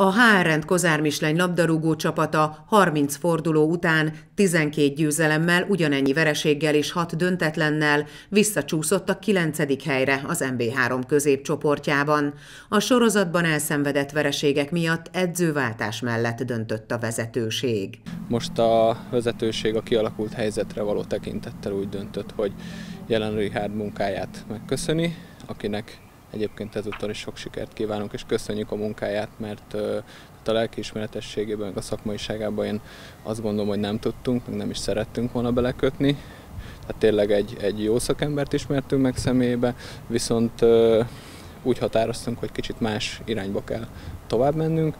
A HRN Kozár labdarúgó csapata 30 forduló után 12 győzelemmel, ugyanennyi vereséggel és 6 döntetlennel visszacsúszott a 9. helyre az MB3 középcsoportjában. A sorozatban elszenvedett vereségek miatt edzőváltás mellett döntött a vezetőség. Most a vezetőség a kialakult helyzetre való tekintettel úgy döntött, hogy jelenlegi Richard munkáját megköszöni, akinek Egyébként ezúttal is sok sikert kívánunk, és köszönjük a munkáját, mert a lelkiismeretességében, meg a szakmaiságában én azt gondolom, hogy nem tudtunk, meg nem is szerettünk volna belekötni. Tehát tényleg egy, egy jó szakembert ismertünk meg személyébe, viszont úgy határoztunk, hogy kicsit más irányba kell tovább mennünk.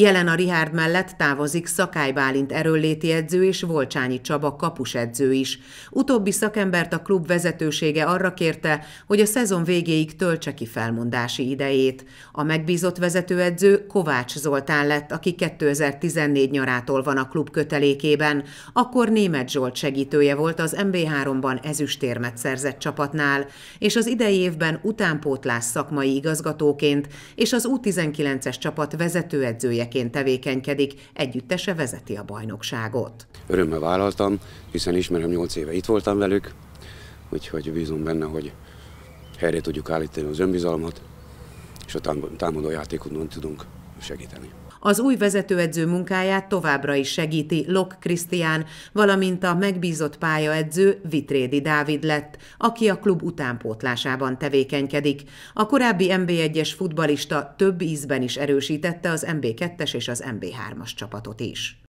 Jelen a Rihárd mellett távozik Szakály Bálint erőlléti edző és Volcsányi Csaba kapus edző is. Utóbbi szakembert a klub vezetősége arra kérte, hogy a szezon végéig töltse ki felmondási idejét. A megbízott vezetőedző Kovács Zoltán lett, aki 2014 nyarától van a klub kötelékében. Akkor német Zsolt segítője volt az MB3-ban ezüstérmet szerzett csapatnál, és az idei évben utánpótlás szakmai igazgatóként és az U19-es csapat vezetőedzője edzőjeként tevékenykedik, együttese vezeti a bajnokságot. Örömmel vállaltam, hiszen ismerem 8 éve itt voltam velük, úgyhogy bízom benne, hogy helyre tudjuk állítani az önbizalmat, és a támadó játékodon tudunk segíteni az új vezetőedző munkáját továbbra is segíti Lok Krisztián, valamint a megbízott pályaedző Vitrédi Dávid lett, aki a klub utánpótlásában tevékenykedik. A korábbi MB1-es futbalista több ízben is erősítette az MB2-es és az MB3-as csapatot is.